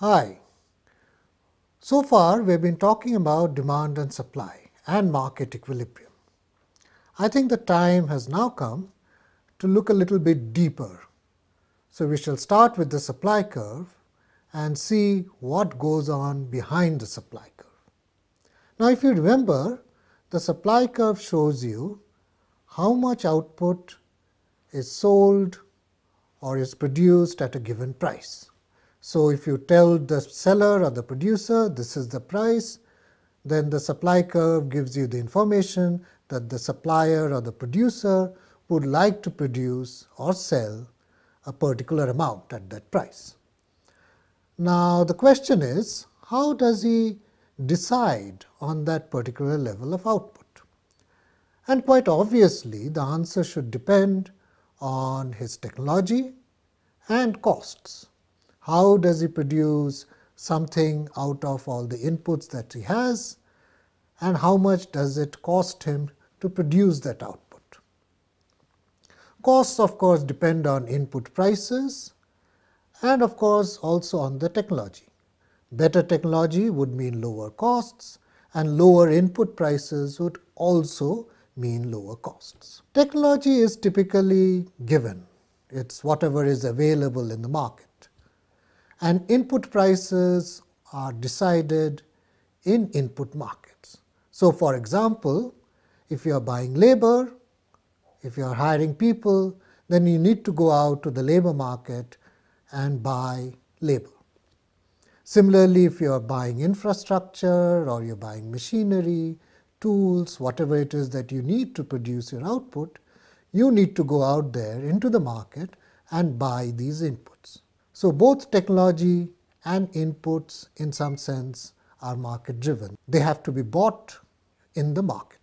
Hi. So far, we have been talking about demand and supply and market equilibrium. I think the time has now come to look a little bit deeper. So, we shall start with the supply curve and see what goes on behind the supply curve. Now, if you remember, the supply curve shows you how much output is sold or is produced at a given price. So, if you tell the seller or the producer this is the price, then the supply curve gives you the information that the supplier or the producer would like to produce or sell a particular amount at that price. Now, the question is how does he decide on that particular level of output? And quite obviously, the answer should depend on his technology and costs. How does he produce something out of all the inputs that he has? And how much does it cost him to produce that output? Costs, of course, depend on input prices and, of course, also on the technology. Better technology would mean lower costs and lower input prices would also mean lower costs. Technology is typically given, it is whatever is available in the market and input prices are decided in input markets. So, for example, if you are buying labor, if you are hiring people, then you need to go out to the labor market and buy labor. Similarly, if you are buying infrastructure or you are buying machinery, tools, whatever it is that you need to produce your output, you need to go out there into the market and buy these inputs. So, both technology and inputs in some sense are market driven. They have to be bought in the market.